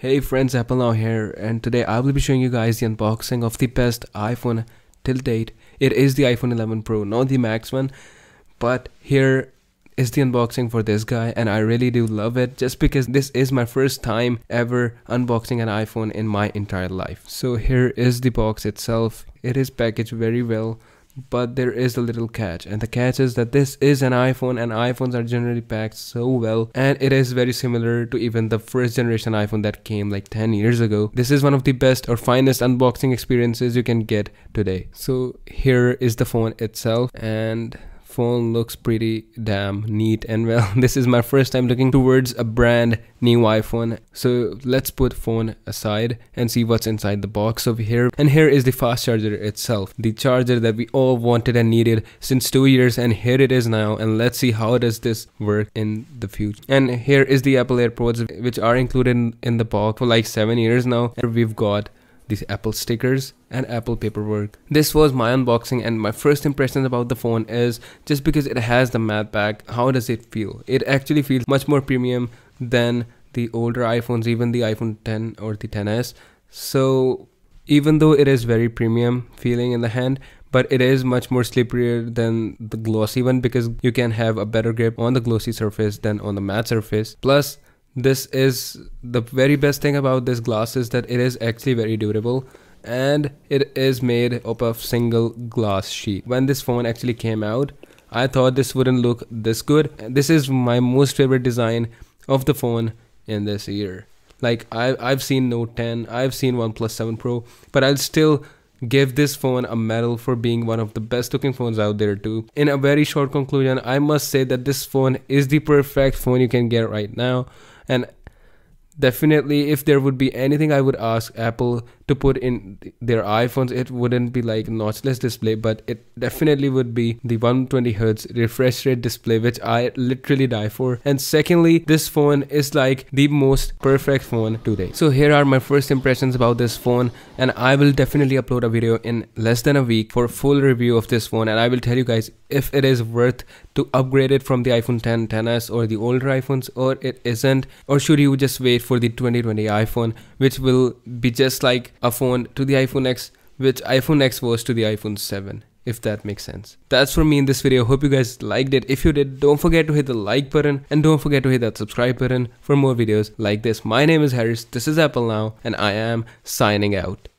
Hey friends, Apple Now here and today I will be showing you guys the unboxing of the best iPhone till date. It is the iPhone 11 Pro, not the Max one, but here is the unboxing for this guy and I really do love it just because this is my first time ever unboxing an iPhone in my entire life. So here is the box itself. It is packaged very well but there is a little catch and the catch is that this is an iphone and iphones are generally packed so well and it is very similar to even the first generation iphone that came like 10 years ago this is one of the best or finest unboxing experiences you can get today so here is the phone itself and phone looks pretty damn neat and well this is my first time looking towards a brand new iphone so let's put phone aside and see what's inside the box over here and here is the fast charger itself the charger that we all wanted and needed since two years and here it is now and let's see how does this work in the future and here is the apple airpods which are included in the box for like seven years now and we've got these Apple stickers and Apple paperwork. This was my unboxing and my first impression about the phone is just because it has the matte back, how does it feel? It actually feels much more premium than the older iPhones, even the iPhone 10 or the 10s. So even though it is very premium feeling in the hand, but it is much more slipperier than the glossy one because you can have a better grip on the glossy surface than on the matte surface. Plus, this is the very best thing about this glass is that it is actually very durable and it is made up of single glass sheet when this phone actually came out i thought this wouldn't look this good this is my most favorite design of the phone in this year like I, i've seen note 10 i've seen oneplus 7 pro but i'll still give this phone a medal for being one of the best looking phones out there too. In a very short conclusion, I must say that this phone is the perfect phone you can get right now. And definitely if there would be anything i would ask apple to put in their iphones it wouldn't be like notchless display but it definitely would be the 120 hertz refresh rate display which i literally die for and secondly this phone is like the most perfect phone today so here are my first impressions about this phone and i will definitely upload a video in less than a week for full review of this phone and i will tell you guys if it is worth to upgrade it from the iphone 10 10s or the older iphones or it isn't or should you just wait for the 2020 iPhone, which will be just like a phone to the iPhone X, which iPhone X was to the iPhone 7 if that makes sense. That's for me in this video. Hope you guys liked it. If you did, don't forget to hit the like button and don't forget to hit that subscribe button for more videos like this. My name is Harris. This is Apple Now and I am signing out.